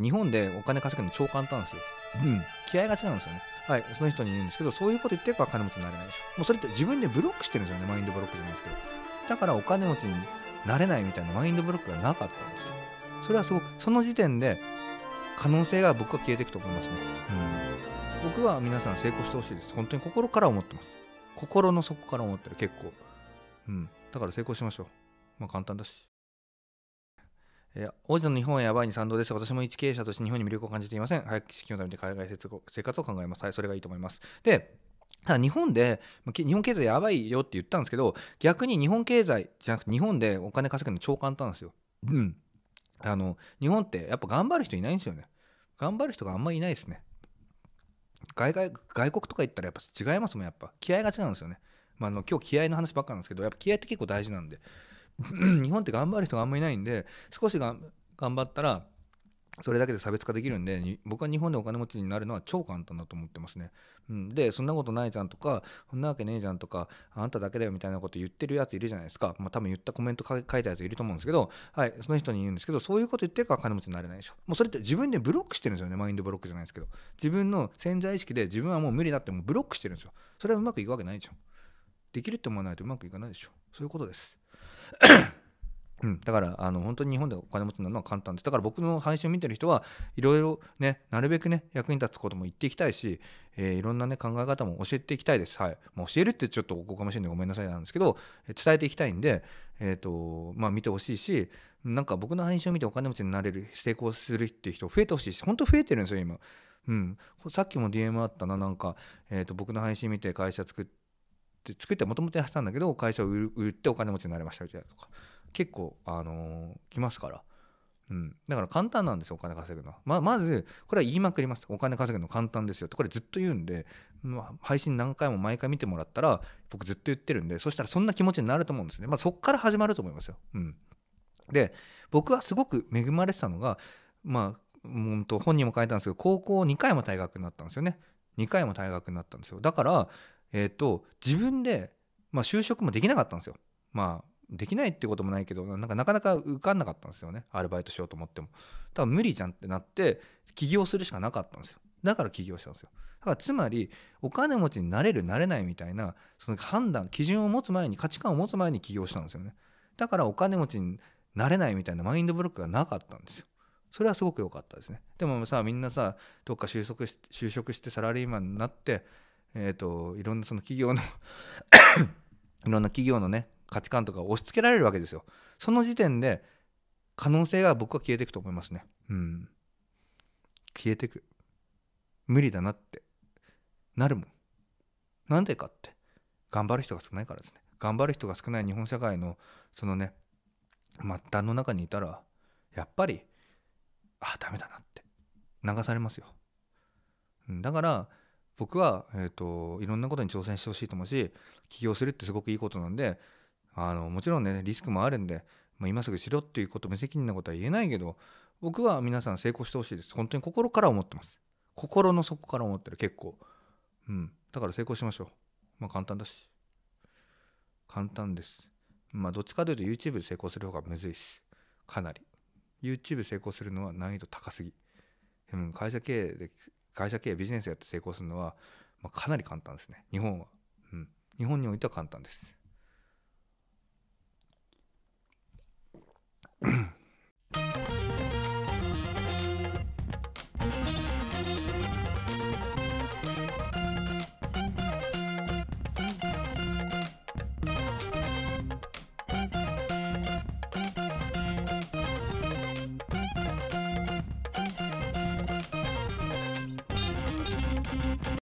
日本でお金稼ぐの超簡単ですよ。うん。気合がちなんですよね。はい。その人に言うんですけど、そういうこと言ってるから金持ちになれないでしょ。もうそれって自分でブロックしてるんですよね。マインドブロックじゃないですけど。だからお金持ちになれないみたいなマインドブロックがなかったんですよ。それはすごく、その時点で可能性が僕は消えていくと思いますね。うん。僕は皆さん成功してほしいです。本当に心から思ってます。心の底から思ってる、結構。うん。だから成功しましょう。まあ簡単だし。えー、王子の日本はやばいに賛同です。私も一経営者として日本に魅力を感じていません。早く資金を貯めて海外生活を考えます。はい、それがいいと思います。で、ただ日本で、日本経済やばいよって言ったんですけど、逆に日本経済じゃなくて日本でお金稼ぐの超簡単なんですよ。うん。あの、日本ってやっぱ頑張る人いないんですよね。頑張る人があんまりいないですね。外外外国とか行ったらやっぱ違いますもん、やっぱ。気合が違うんですよね。まあ、あの今日気合の話ばっかなんですけど、やっぱ気合って結構大事なんで。日本って頑張る人があんまりいないんで少しが頑張ったらそれだけで差別化できるんで僕は日本でお金持ちになるのは超簡単だと思ってますね。うん、でそんなことないじゃんとかそんなわけねえじゃんとかあんただけだよみたいなこと言ってるやついるじゃないですか、まあ、多分言ったコメント書いたやついると思うんですけど、はい、その人に言うんですけどそういうこと言ってるから金持ちになれないでしょもうそれって自分でブロックしてるんですよねマインドブロックじゃないですけど自分の潜在意識で自分はもう無理だってもうブロックしてるんですよそれはうまくいくわけないでしょできるって思わないとうまくいかないでしょそういうことです うん、だからあの本当に日本でお金持ちになるのは簡単ですだから僕の配信を見てる人はいろいろねなるべくね役に立つことも言っていきたいし、えー、いろんなね考え方も教えていきたいです、はいもう教えるってちょっとおこがましいんでごめんなさいなんですけど伝えていきたいんで、えーとまあ、見てほしいしなんか僕の配信を見てお金持ちになれる成功するっていう人増えてほしいし本当増えてるんですよ今。うん、さっきも DM あったななんか、えーと、と僕の配信見て会社作ってって作ってもともとやってたんだけど会社を売ってお金持ちになりましたみたいなとか結構あのー、来ますから。うん、だから簡単なんですよお金稼ぐのは、ま、まずこれは言いまくりますお金稼ぐの簡単ですよってこれずっと言うんで、まあ、配信何回も毎回見てもらったら僕ずっと言ってるんでそしたらそんな気持ちになると思うんですね、まあ、そっから始まると思いますよ、うん、で僕はすごく恵まれてたのがまあんと本人も書いたんですけど高校2回も退学になったんですよね2回も退学になったんですよだからえーと、自分で、まあ、就職もできなかったんですよ。まあできないってこともないけどなんかなかなか受かんなかったんですよねアルバイトしようと思っても多分無理じゃんってなって起業するしかなかったんですよだから起業したんですよだからつまりお金持ちになれるなれないみたいなその判断基準を持つ前に価値観を持つ前に起業したんですよねだからお金持ちになれないみたいなマインドブロックがなかったんですよそれはすごく良かったですねでもさみんなさどっか就職し就職してサラリーマンになってえーと、いろんなその企業の いろんな企業のね価値観とかを押し付けられるわけですよ。その時点で可能性が僕は消えていくと思いますね。うん。消えてく。無理だなってなるもん。なんでかって頑張る人が少ないからですね。頑張る人が少ない日本社会のそのね末端の中にいたらやっぱりああダメだなって流されますよ。だから僕は、えーと、いろんなことに挑戦してほしいと思うし起業するってすごくいいことなんであのもちろんねリスクもあるんで、まあ、今すぐしろっていうこと無責任なことは言えないけど僕は皆さん成功してほしいです本当に心から思ってます心の底から思ってる結構うんだから成功しましょうまあ簡単だし簡単ですまあどっちかというと YouTube で成功する方がむずいしかなり YouTube 成功するのは難易度高すぎうん会社経営で会社経営ビジネスやって成功するのは、まあ、かなり簡単ですね日本は、うん、日本においては簡単です